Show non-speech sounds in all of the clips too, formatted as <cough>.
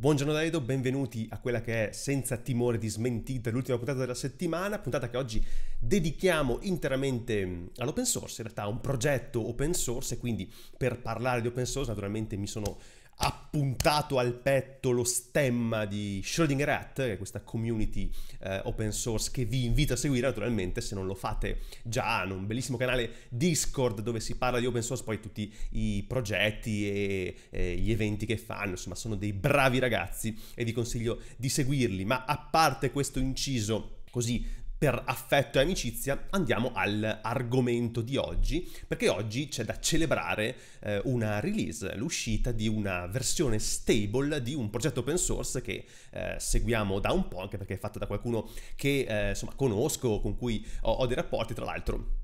Buongiorno Daido, benvenuti a quella che è senza timore di smentita l'ultima puntata della settimana, puntata che oggi dedichiamo interamente mm, all'open source, in realtà a un progetto open source e quindi per parlare di open source naturalmente mi sono appuntato al petto lo stemma di Schrödinger Hat, che è questa community eh, open source che vi invito a seguire naturalmente se non lo fate già, hanno un bellissimo canale Discord dove si parla di open source, poi tutti i progetti e, e gli eventi che fanno, insomma sono dei bravi ragazzi e vi consiglio di seguirli, ma a parte questo inciso così per affetto e amicizia andiamo all'argomento di oggi, perché oggi c'è da celebrare eh, una release, l'uscita di una versione stable di un progetto open source che eh, seguiamo da un po', anche perché è fatta da qualcuno che eh, insomma conosco, con cui ho, ho dei rapporti, tra l'altro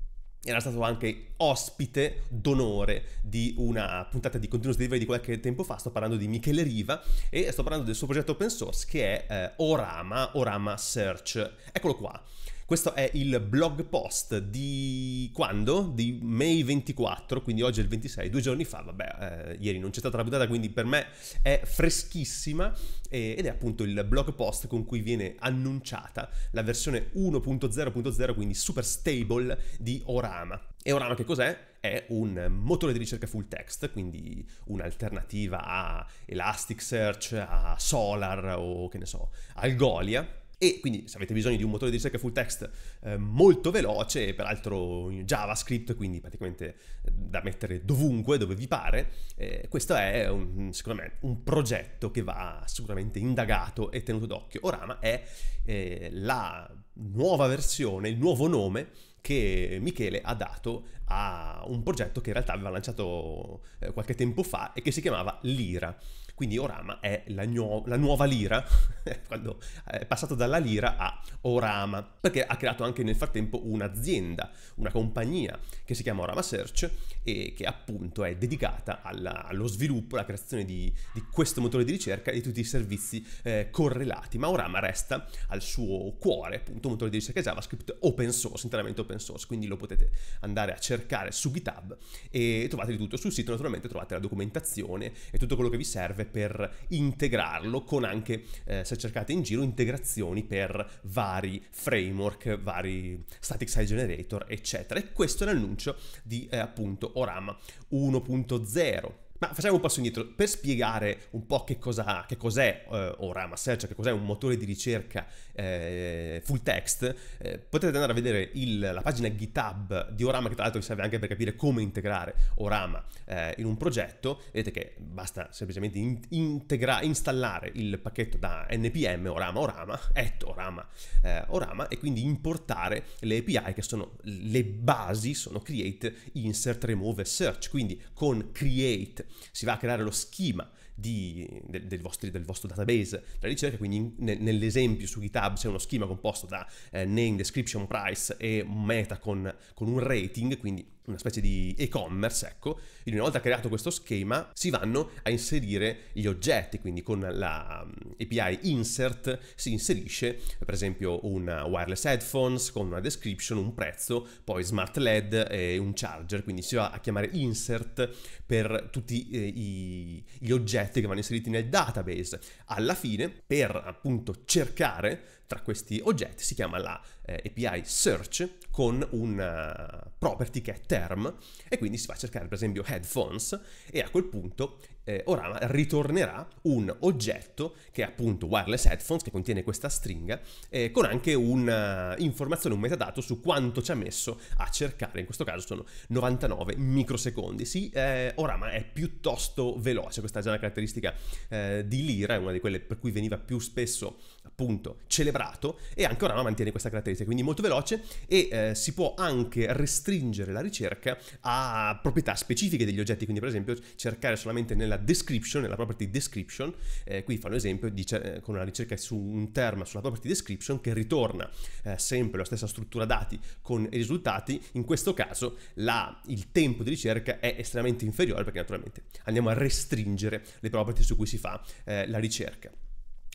era stato anche ospite d'onore di una puntata di Continuous Delivery di qualche tempo fa, sto parlando di Michele Riva e sto parlando del suo progetto open source che è eh, Orama, Orama Search. Eccolo qua. Questo è il blog post di quando? Di May 24, quindi oggi è il 26, due giorni fa, vabbè, eh, ieri non c'è stata la puntata, quindi per me è freschissima eh, ed è appunto il blog post con cui viene annunciata la versione 1.0.0, quindi super stable di Orama. E Orama che cos'è? È un motore di ricerca full text, quindi un'alternativa a Elasticsearch, a Solar o che ne so, Algolia e quindi se avete bisogno di un motore di ricerca full text eh, molto veloce, peraltro in JavaScript, quindi praticamente eh, da mettere dovunque, dove vi pare, eh, questo è un, secondo me un progetto che va sicuramente indagato e tenuto d'occhio. Orama è eh, la nuova versione, il nuovo nome che Michele ha dato a un progetto che in realtà aveva lanciato eh, qualche tempo fa e che si chiamava Lira. Quindi Orama è la, nu- la nuova Lira, <laughs> quando è passato dalla Lira a Orama, perché ha creato anche nel frattempo un'azienda, una compagnia che si chiama Orama Search e che appunto è dedicata alla, allo sviluppo, alla creazione di, di, questo motore di ricerca e di tutti i servizi eh, correlati. Ma Orama resta al suo cuore, appunto, un motore di ricerca JavaScript open source, interamente open source, quindi lo potete andare a cercare cercare su GitHub e trovate di tutto sul sito, naturalmente trovate la documentazione e tutto quello che vi serve per integrarlo con anche, eh, se cercate in giro, integrazioni per vari framework, vari static site generator, eccetera. E questo è l'annuncio di eh, appunto Orama 1.0. Ma facciamo un passo indietro per spiegare un po' che, cosa, che cos'è eh, Orama Search, cioè che cos'è un motore di ricerca eh, full text. Eh, potete andare a vedere il, la pagina GitHub di Orama, che tra l'altro vi serve anche per capire come integrare Orama eh, in un progetto. Vedete che basta semplicemente in, integra, installare il pacchetto da npm Orama Orama, et Orama eh, Orama, e quindi importare le API che sono le basi, sono create, insert, remove, search. Quindi con create si va a creare lo schema di, del, del, vostri, del, vostro database della ricerca, quindi ne, nell'esempio su GitHub c'è uno schema composto da eh, name, description, price e meta con, con un rating, quindi una specie di e-commerce, ecco, in una volta creato questo schema si vanno a inserire gli oggetti, quindi con la mm, API insert si inserisce per esempio un wireless headphones con una description, un prezzo, poi smart led e un charger, quindi si va a chiamare insert per tutti eh, i, gli oggetti che vanno inseriti nel database. Alla fine, per appunto cercare tra questi oggetti si chiama la eh, API search con una eh, property che è term e quindi si va a cercare per esempio headphones e a quel punto eh, Orama ritornerà un oggetto che è appunto wireless headphones che contiene questa stringa eh, con anche un'informazione, un metadato su quanto ci ha messo a cercare, in questo caso sono 99 microsecondi. Sì, eh, Orama è piuttosto veloce, questa è già una caratteristica eh, di Lira, è una di quelle per cui veniva più spesso appunto celebrato e anche Orama mantiene questa caratteristica, quindi molto veloce e eh, si può anche restringere la ricerca a proprietà specifiche degli oggetti, quindi per esempio cercare solamente nella nella description, nella property description, eh, qui fanno esempio dice, eh, con una ricerca su un term sulla property description che ritorna eh, sempre la stessa struttura dati con i risultati, in questo caso la, il tempo di ricerca è estremamente inferiore perché naturalmente andiamo a restringere le property su cui si fa eh, la ricerca.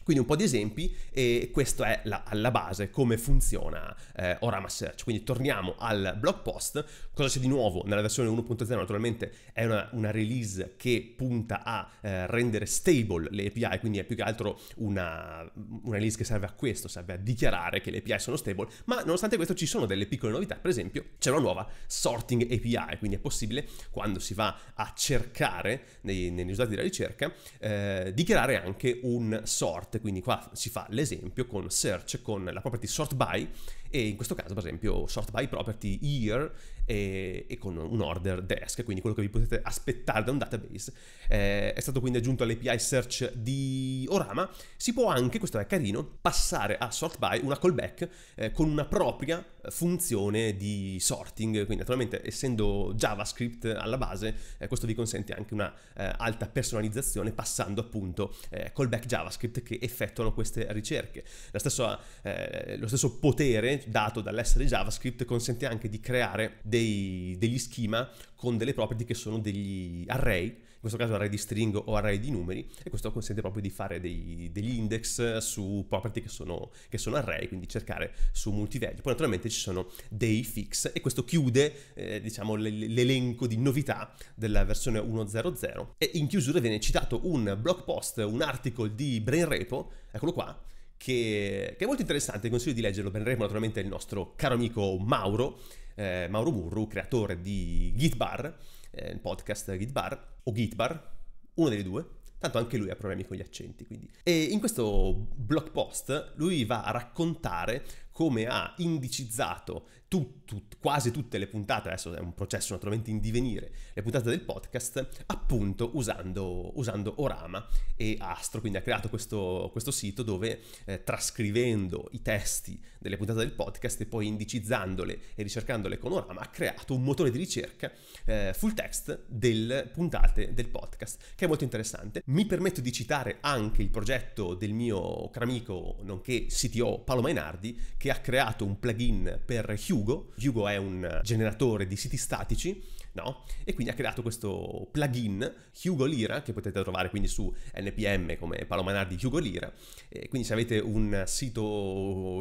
Quindi un po' di esempi e questo è la, alla base come funziona eh, Orama Search. Quindi torniamo al blog post, cosa c'è di nuovo nella versione 1.0? Naturalmente è una, una, release che punta a eh, rendere stable le API, quindi è più che altro una, una, release che serve a questo, serve a dichiarare che le API sono stable, ma nonostante questo ci sono delle piccole novità, per esempio c'è una nuova sorting API, quindi è possibile quando si va a cercare nei, negli risultati della ricerca eh, dichiarare anche un sort quindi qua si fa l'esempio con search, con la property sort by e in questo caso per esempio sort by property year e, e con un order desk, quindi quello che vi potete aspettare da un database. Eh, è stato quindi aggiunto all'API search di Orama, si può anche, questo è carino, passare a sort by una callback eh, con una propria funzione di sorting, quindi naturalmente essendo JavaScript alla base eh, questo vi consente anche una eh, alta personalizzazione passando appunto eh, callback JavaScript che effettuano queste ricerche. Stessa, eh, lo stesso potere dato dall'essere JavaScript consente anche di creare dei, degli schema con delle property che sono degli array, in questo caso array di string o array di numeri, e questo consente proprio di fare dei, degli index su property che sono, che sono, array, quindi cercare su multivalue. Poi naturalmente ci sono dei fix e questo chiude eh, diciamo, l'elenco di novità della versione 1.0.0 e in chiusura viene citato un blog post, un article di Brain Repo, eccolo qua, che, che, è molto interessante, consiglio di leggerlo, prenderemo naturalmente il nostro caro amico Mauro, eh, Mauro Murru, creatore di Gitbar, eh, il podcast Gitbar, o Gitbar, uno dei due, tanto anche lui ha problemi con gli accenti, quindi. E in questo blog post lui va a raccontare come ha indicizzato tut, tut, quasi tutte le puntate, adesso è un processo naturalmente in divenire, le puntate del podcast, appunto usando, usando Orama e Astro, quindi ha creato questo, questo sito dove eh, trascrivendo i testi delle puntate del podcast e poi indicizzandole e ricercandole con Orama ha creato un motore di ricerca eh, full text delle puntate del podcast, che è molto interessante. Mi permetto di citare anche il progetto del mio caro amico, nonché CTO Paolo Mainardi, che ha ha creato un plugin per Hugo. Hugo è un generatore di siti statici, no? E quindi ha creato questo plugin Hugo Lira, che potete trovare quindi su NPM come Palomanar di Hugo Lira. E quindi se avete un sito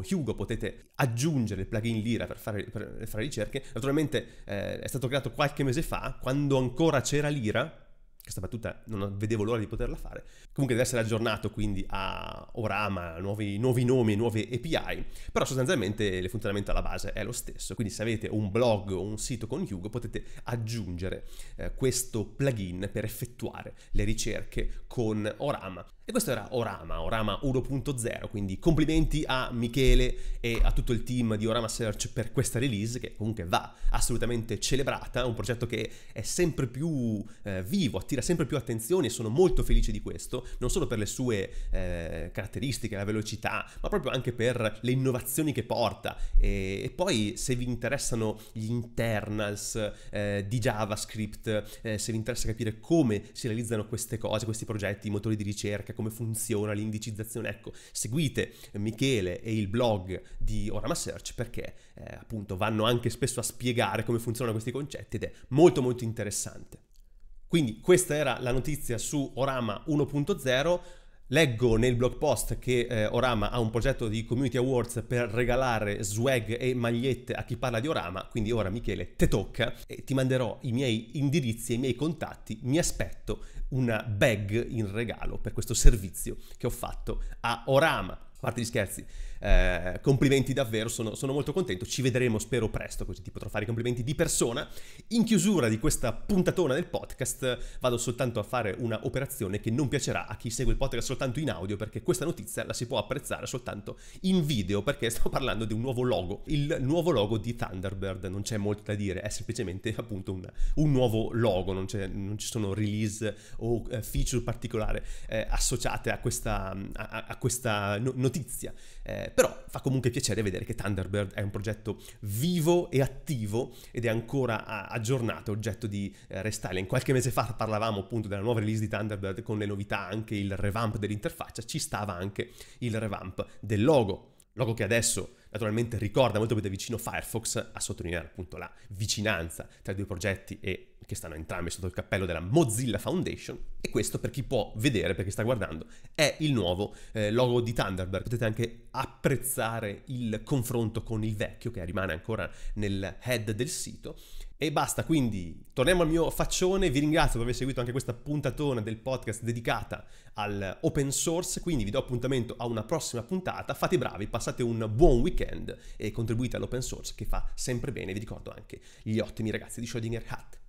Hugo potete aggiungere il plugin Lira per fare, per fare ricerche. Naturalmente eh, è stato creato qualche mese fa, quando ancora c'era Lira, questa battuta non vedevo l'ora di poterla fare. Comunque deve essere aggiornato quindi a Orama, nuovi, nuovi nomi, nuove API, però sostanzialmente il funzionamento alla base è lo stesso, quindi se avete un blog o un sito con Hugo potete aggiungere eh, questo plugin per effettuare le ricerche con Orama. E questo era Orama, Orama 1.0, quindi complimenti a Michele e a tutto il team di Orama Search per questa release che comunque va assolutamente celebrata, un progetto che è sempre più eh, vivo, attira sempre più attenzione e sono molto felice di questo, non solo per le sue eh, caratteristiche, la velocità, ma proprio anche per le innovazioni che porta. E, e poi se vi interessano gli internals eh, di JavaScript, eh, se vi interessa capire come si realizzano queste cose, questi progetti, i motori di ricerca, come funziona l'indicizzazione. Ecco, seguite Michele e il blog di Orama Search perché eh, appunto vanno anche spesso a spiegare come funzionano questi concetti ed è molto molto interessante. Quindi questa era la notizia su Orama 1.0. Leggo nel blog post che eh, Orama ha un progetto di Community Awards per regalare swag e magliette a chi parla di Orama, quindi ora Michele te tocca e ti manderò i miei indirizzi e i miei contatti, mi aspetto una bag in regalo per questo servizio che ho fatto a Orama. A parte gli scherzi, eh, complimenti davvero, sono, sono, molto contento, ci vedremo spero presto così ti potrò fare i complimenti di persona. In chiusura di questa puntatona del podcast vado soltanto a fare una operazione che non piacerà a chi segue il podcast soltanto in audio perché questa notizia la si può apprezzare soltanto in video perché sto parlando di un nuovo logo, il nuovo logo di Thunderbird, non c'è molto da dire, è semplicemente appunto un, un nuovo logo, non, non, ci sono release o eh, feature particolari eh, associate a questa, a, a questa notizia. Eh, però fa comunque piacere vedere che Thunderbird è un progetto vivo e attivo ed è ancora aggiornato, oggetto di eh, restyling. Qualche mese fa parlavamo appunto della nuova release di Thunderbird con le novità, anche il revamp dell'interfaccia, ci stava anche il revamp del logo, logo che adesso naturalmente ricorda molto più da vicino Firefox a sottolineare appunto la vicinanza tra i due progetti e che stanno entrambi sotto il cappello della Mozilla Foundation e questo per chi può vedere, per chi sta guardando, è il nuovo eh, logo di Thunderbird. Potete anche apprezzare il confronto con il vecchio che rimane ancora nel head del sito. E basta, quindi torniamo al mio faccione, vi ringrazio per aver seguito anche questa puntatona del podcast dedicata all'open source, quindi vi do appuntamento a una prossima puntata, fate bravi, passate un buon weekend e contribuite all'open source che fa sempre bene, vi ricordo anche gli ottimi ragazzi di Schrodinger Hat.